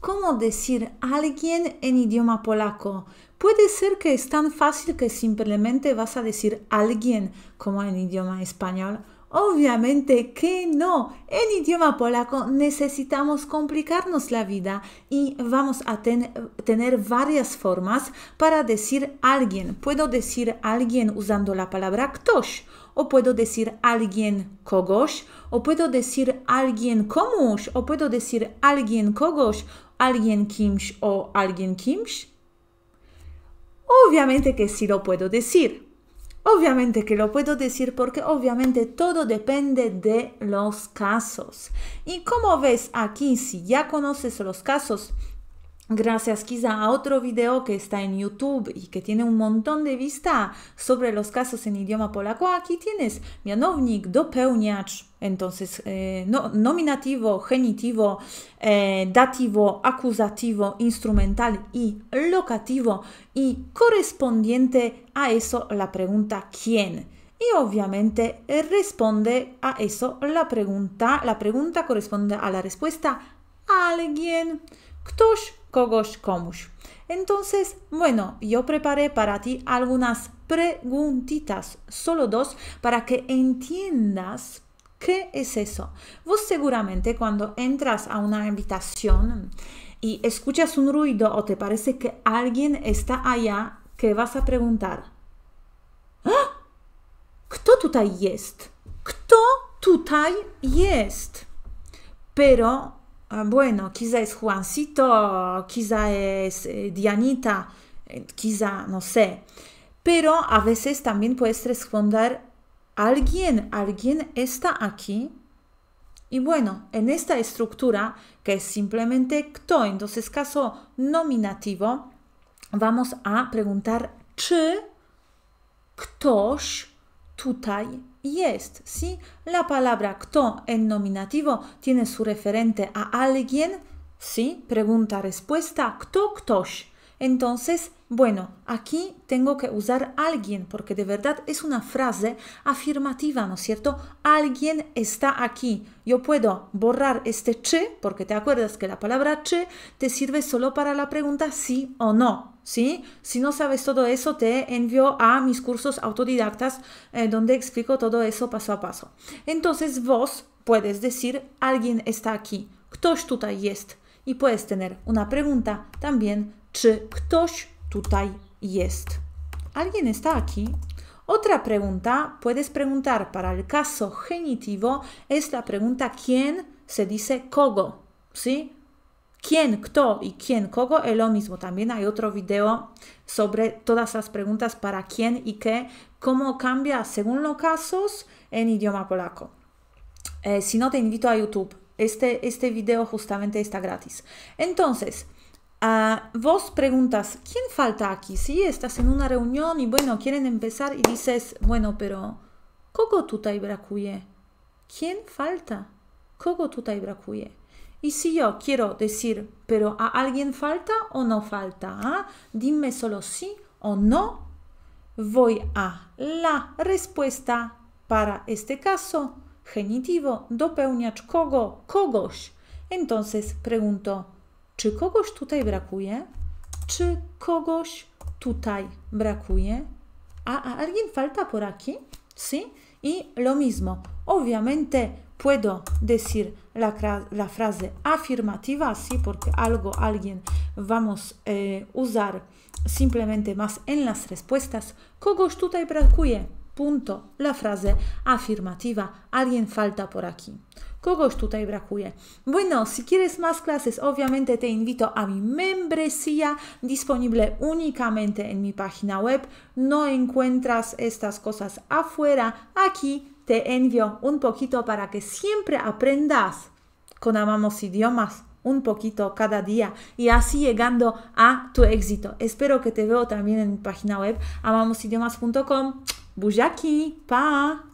¿Cómo decir alguien en idioma polaco? Puede ser que es tan fácil que simplemente vas a decir alguien como en idioma español. Obviamente que no. En idioma polaco necesitamos complicarnos la vida y vamos a tener varias formas para decir alguien. Puedo decir alguien usando la palabra ktoś, o puedo decir alguien kogoś, o puedo decir alguien komuś, o puedo decir alguien kogoś, alguien kimsh o alguien kimsh? Obviamente que sí lo puedo decir. Obviamente que lo puedo decir porque obviamente todo depende de los casos. Y como ves aquí, si ya conoces los casos, gracias quizá a otro video que está en YouTube y que tiene un montón de vista sobre los casos en idioma polaco, aquí tienes mianownik, dopełniacz, entonces eh, nominativo, genitivo, eh, dativo, acusativo, instrumental y locativo y correspondiente a eso la pregunta ¿quién? Y obviamente eh, responde a eso la pregunta, la pregunta corresponde a la respuesta alguien. Ktoś entonces, bueno, yo preparé para ti algunas preguntitas, solo dos, para que entiendas qué es eso. Vos seguramente cuando entras a una habitación y escuchas un ruido o te parece que alguien está allá, que vas a preguntar, ¿Ah? ¿Kto tutaj jest? ¿Kto tutaj Pero Ah, bueno, quizá es Juancito, quizá es eh, Dianita, eh, quizá, no sé. Pero a veces también puedes responder, alguien, alguien está aquí. Y bueno, en esta estructura, que es simplemente kto, entonces caso nominativo, vamos a preguntar czy ktoś tutaj es, Si la palabra kto en nominativo tiene su referente a alguien, Sí. pregunta-respuesta kto ktoś. Entonces, bueno, aquí tengo que usar alguien porque de verdad es una frase afirmativa, ¿no es cierto? Alguien está aquí. Yo puedo borrar este che porque te acuerdas que la palabra che te sirve solo para la pregunta sí o no. Si no sabes todo eso, te envío a mis cursos autodidactas eh, donde explico todo eso paso a paso. Entonces vos puedes decir, alguien está aquí, ktoś tutaj jest. Y puedes tener una pregunta también, czy ktoś tutaj jest. ¿Alguien está aquí? Otra pregunta, puedes preguntar para el caso genitivo, es la pregunta quién se dice kogo, ¿sí? quién, kto y quién, kogo es lo mismo. También hay otro video sobre todas las preguntas para quién y qué, cómo cambia según los casos en idioma polaco. Eh, si no, te invito a YouTube. Este, este video justamente está gratis. Entonces, ah, vos preguntas, ¿quién falta aquí? Si estás en una reunión y bueno, quieren empezar y dices, bueno, pero kogo tutaj brakuje? ¿Quién falta? Kogo tutaj brakuje? Y si yo quiero decir, pero ¿a alguien falta o no falta? ¿Ah? Dime solo sí o no. Voy a la respuesta para este caso, genitivo, dopełniacz kogo, kogoś. Entonces pregunto, czy kogoś tutaj brakuje? Czy kogoś tutaj brakuje? a alguien falta por aquí? ¿sí? Y lo mismo, obviamente puedo decir la, frase afirmativa, ¿sí? Porque algo, alguien vamos a eh, usar simplemente más en las respuestas. y Punto. La frase afirmativa. Alguien falta por aquí. Kogoś tutaj brakuje. Bueno, si quieres más clases, obviamente te invito a mi membresía disponible únicamente en mi página web. No encuentras estas cosas afuera. Aquí te envío un poquito para que siempre aprendas con amamos idiomas un poquito cada día y así llegando a tu éxito. Espero que te veo también en mi página web amamosidiomas.com. Bujaki, pá!